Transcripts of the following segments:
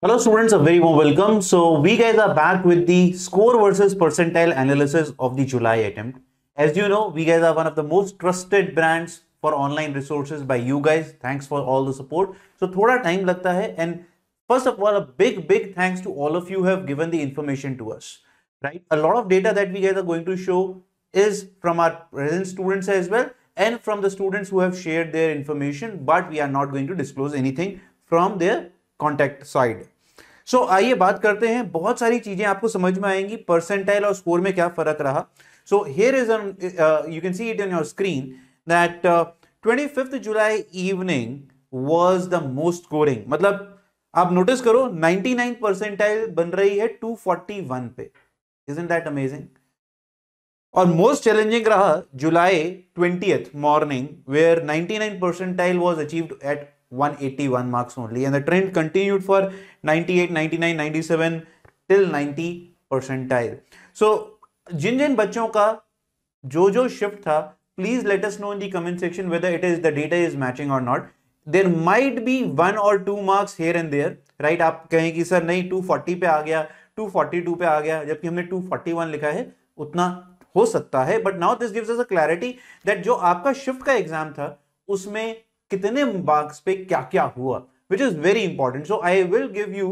Hello students, a very warm welcome. So we guys are back with the score versus percentile analysis of the July attempt. As you know, we guys are one of the most trusted brands for online resources by you guys. Thanks for all the support. So thoda time lagta hai and first of all, a big, big thanks to all of you have given the information to us, right? A lot of data that we guys are going to show is from our present students as well and from the students who have shared their information, but we are not going to disclose anything from their contact side so आइए बात करते हैं बहुत सारी चीजें आपको समझ में आएंगी परसेंटाइल और स्कोर में क्या फर्क रहा so here is on you can see it in your screen that twenty fifth July evening was the most scoring मतलब आप नोटिस करो 99 परसेंटाइल बन रही है 241 पे इज इन दैट अमेजिंग और मोस्ट चैलेंजिंग रहा July twenty morning where 99 percentile was achieved at 181 marks only and the trend continued for 98 99 97 till 90 percentile so जिन जिन बच्चों का जो जो शिफ्ट था please let us know in the comment section whether it is the data is matching और not there might be one और two marks here and there right आप कहें कि सर नहीं 240 पे आ गया 242 पे आ गया जबकि हमने 241 लिखा है उतना हो सकता है but now this gives us a clarity that जो आपका शिफ्ट का एग्जाम था उसमें कितने मार्क्स पे क्या क्या हुआ which is very important so I will give you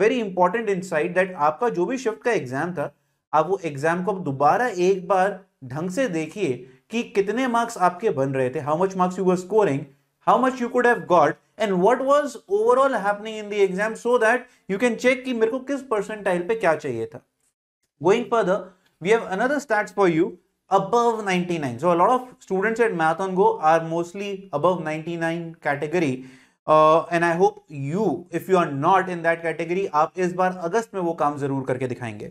very important in insight that आपका जो भी शिफ्ट का एग्जाम था आप वो एग्जाम को दोबारा एक बार ढंग से देखिए कि कितने मार्क्स आपके बन रहे थे how much marks you were scoring how much you could have got and what was overall happening in the exam so that you can check कि मेरे को किस परसेंटाइल पे क्या चाहिए था going further we have another start for you above 99 so a lot of students at math on go are mostly above 99 category uh, and i hope you if you are not in that category aap is bar august mein wo kaam zarur karke dikhayenge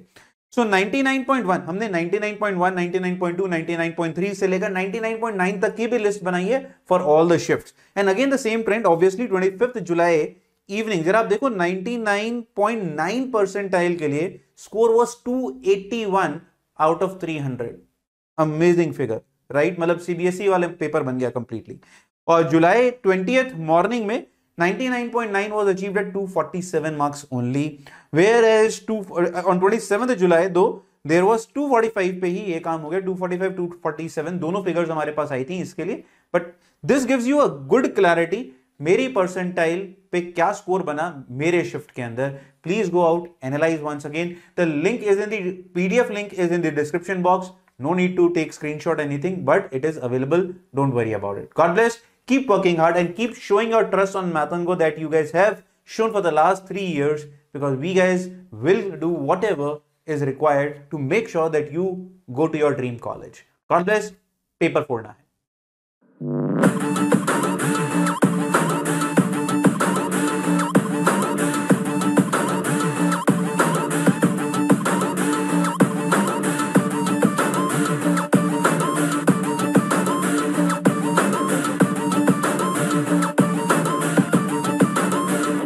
so, 99.1 humne 99.1 99.2 99.3 se lekar 99.9 tak ki bhi list banayi hai for all the shifts and again the same trend obviously 25th july evening जरा आप देखो 99.9 percentile के लिए score was 281 out of 300 amazing figure right मतलब CBSE e वाले paper बन गया completely और जुलाई ट्वेंटी मॉर्निंग में 99.9 was achieved at 247 marks marks only whereas two uh, on 27th July दो देर वॉज टू पे ही ये काम हो गया 245 247 दोनों फिगर्स हमारे पास आई थी इसके लिए but this gives you a good clarity मेरी परसेंटाइल पे क्या स्कोर बना मेरे शिफ्ट के अंदर please go out analyse once again the link is in the PDF link is in the description box No need to take screenshot anything, but it is available. Don't worry about it. God bless. Keep working hard and keep showing your trust on Mathango that you guys have shown for the last three years because we guys will do whatever is required to make sure that you go to your dream college. God bless. Paper 4 na